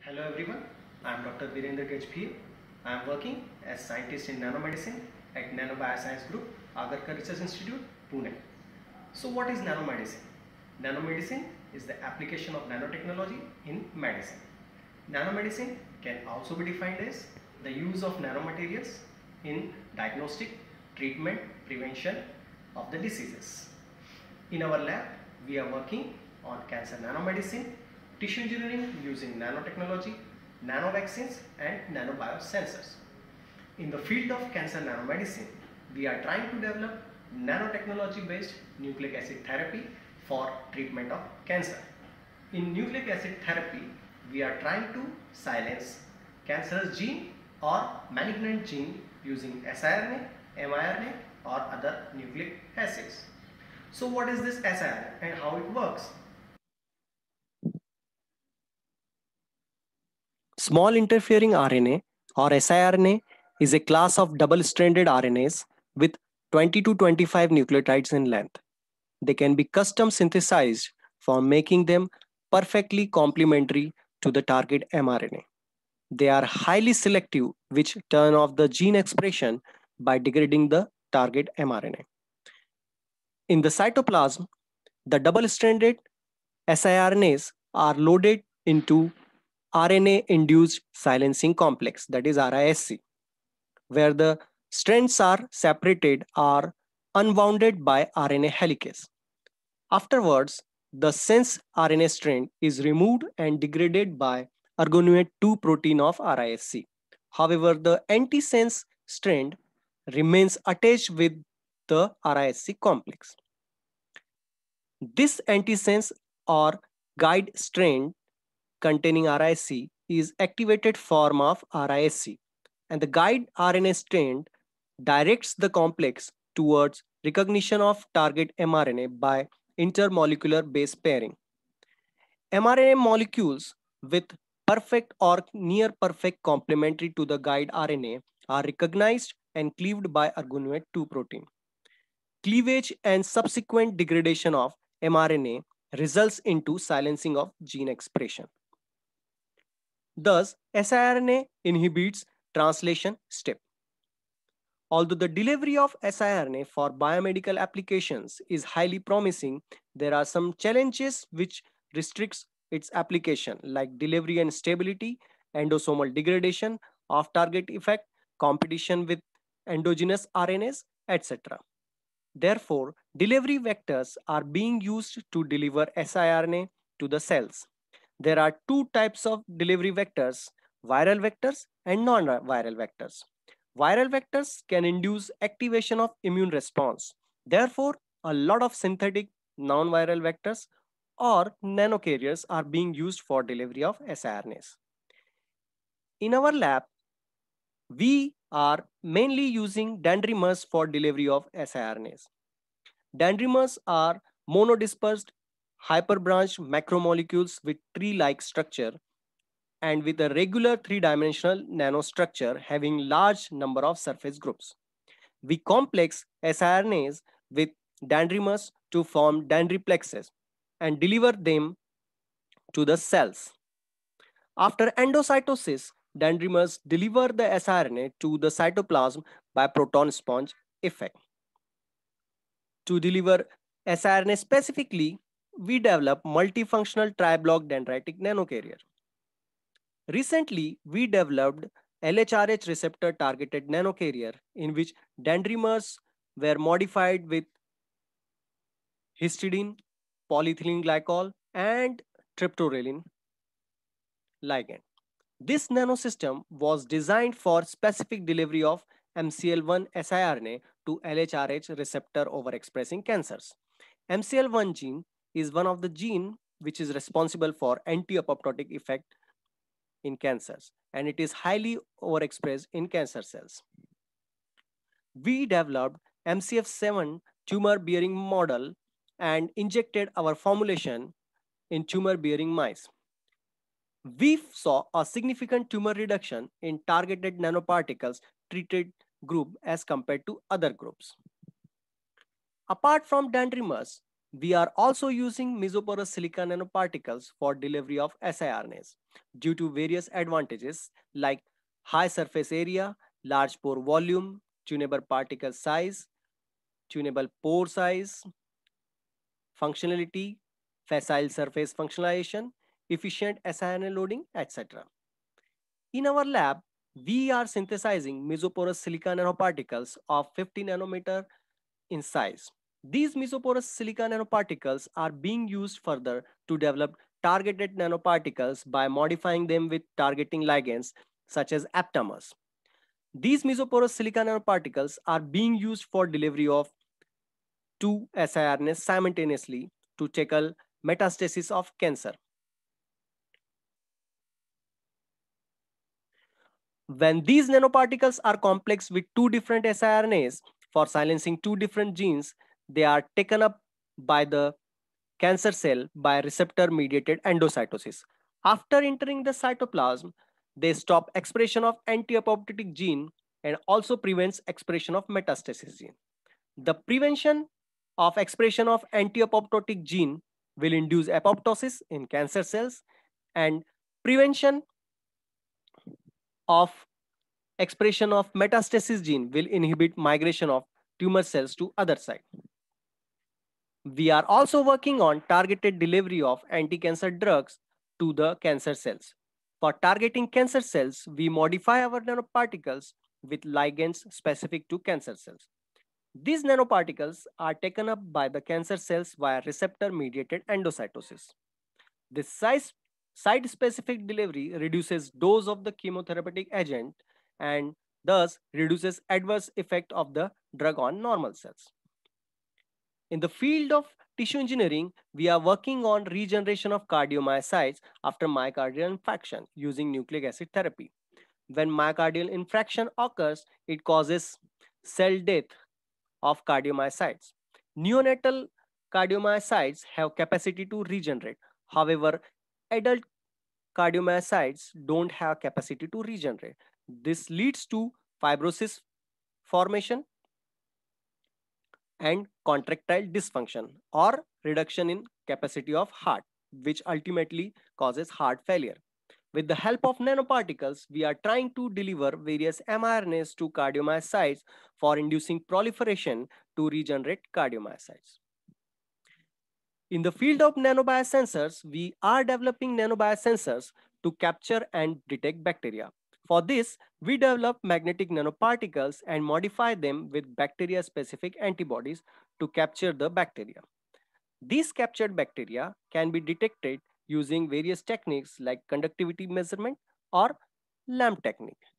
Hello everyone, I am Dr. Virendra Gajpil. I am working as scientist in nanomedicine at Nanobioscience Group, Agarkar Research Institute, Pune. So what is nanomedicine? Nanomedicine is the application of nanotechnology in medicine. Nanomedicine can also be defined as the use of nanomaterials in diagnostic, treatment, prevention of the diseases. In our lab, we are working on cancer nanomedicine tissue engineering using nanotechnology, nanovaccines and nanobiosensors. In the field of cancer nanomedicine, we are trying to develop nanotechnology based nucleic acid therapy for treatment of cancer. In nucleic acid therapy, we are trying to silence cancerous gene or malignant gene using siRNA, mRNA or other nucleic acids. So what is this siRNA and how it works? Small interfering RNA or siRNA is a class of double-stranded RNAs with 20 to 25 nucleotides in length. They can be custom synthesized for making them perfectly complementary to the target mRNA. They are highly selective, which turn off the gene expression by degrading the target mRNA. In the cytoplasm, the double-stranded siRNAs are loaded into RNA-induced silencing complex, that is RISC, where the strands are separated are unbounded by RNA helicase. Afterwards, the sense RNA strand is removed and degraded by argonuate 2 protein of RISC. However, the antisense strand remains attached with the RISC complex. This antisense or guide strand containing RISC is activated form of RISC and the guide RNA strand directs the complex towards recognition of target mRNA by intermolecular base pairing. mRNA molecules with perfect or near perfect complementary to the guide RNA are recognized and cleaved by arginine 2 protein. Cleavage and subsequent degradation of mRNA results into silencing of gene expression. Thus, siRNA inhibits translation step. Although the delivery of siRNA for biomedical applications is highly promising, there are some challenges which restricts its application like delivery and stability, endosomal degradation, off-target effect, competition with endogenous RNAs, etc. Therefore, delivery vectors are being used to deliver siRNA to the cells there are two types of delivery vectors, viral vectors and non-viral vectors. Viral vectors can induce activation of immune response. Therefore, a lot of synthetic non-viral vectors or nanocarriers are being used for delivery of siRNAs. In our lab, we are mainly using dendrimers for delivery of siRNAs. Dendrimers are monodispersed Hyperbranched macromolecules with tree-like structure and with a regular three-dimensional nanostructure having large number of surface groups. We complex siRNAs with dendrimers to form dendriplexes and deliver them to the cells. After endocytosis, dendrimers deliver the siRNA to the cytoplasm by proton sponge effect. To deliver siRNA specifically, we develop multifunctional tri-block dendritic nanocarrier. Recently, we developed LHRH receptor targeted nanocarrier in which dendrimers were modified with histidine, polyethylene glycol, and tryptorelin ligand. This nanosystem was designed for specific delivery of MCL1 siRNA to LHRH receptor overexpressing cancers. MCL1 gene is one of the gene which is responsible for anti-apoptotic effect in cancers and it is highly overexpressed in cancer cells. We developed MCF7 tumor bearing model and injected our formulation in tumor bearing mice. We saw a significant tumor reduction in targeted nanoparticles treated group as compared to other groups. Apart from dendrimers, we are also using mesoporous silica nanoparticles for delivery of siRNAs due to various advantages like high surface area, large pore volume, tunable particle size, tunable pore size, functionality, facile surface functionalization, efficient siRNA loading, etc. In our lab, we are synthesizing mesoporous silica nanoparticles of 50 nanometer in size these mesoporous silica nanoparticles are being used further to develop targeted nanoparticles by modifying them with targeting ligands such as aptamers. These mesoporous silica nanoparticles are being used for delivery of two siRNAs simultaneously to tackle metastasis of cancer. When these nanoparticles are complexed with two different siRNAs for silencing two different genes, they are taken up by the cancer cell by receptor mediated endocytosis. After entering the cytoplasm, they stop expression of anti-apoptotic gene and also prevents expression of metastasis gene. The prevention of expression of anti-apoptotic gene will induce apoptosis in cancer cells and prevention of expression of metastasis gene will inhibit migration of tumor cells to other side. We are also working on targeted delivery of anti-cancer drugs to the cancer cells. For targeting cancer cells, we modify our nanoparticles with ligands specific to cancer cells. These nanoparticles are taken up by the cancer cells via receptor-mediated endocytosis. This site-specific delivery reduces dose of the chemotherapeutic agent and thus reduces adverse effect of the drug on normal cells. In the field of tissue engineering, we are working on regeneration of cardiomyocytes after myocardial infarction using nucleic acid therapy. When myocardial infarction occurs, it causes cell death of cardiomyocytes. Neonatal cardiomyocytes have capacity to regenerate. However, adult cardiomyocytes don't have capacity to regenerate. This leads to fibrosis formation and contractile dysfunction or reduction in capacity of heart, which ultimately causes heart failure. With the help of nanoparticles, we are trying to deliver various mRNAs to cardiomyocytes for inducing proliferation to regenerate cardiomyocytes. In the field of nanobiosensors, we are developing nanobiosensors to capture and detect bacteria. For this, we develop magnetic nanoparticles and modify them with bacteria-specific antibodies to capture the bacteria. These captured bacteria can be detected using various techniques like conductivity measurement or LAMP technique.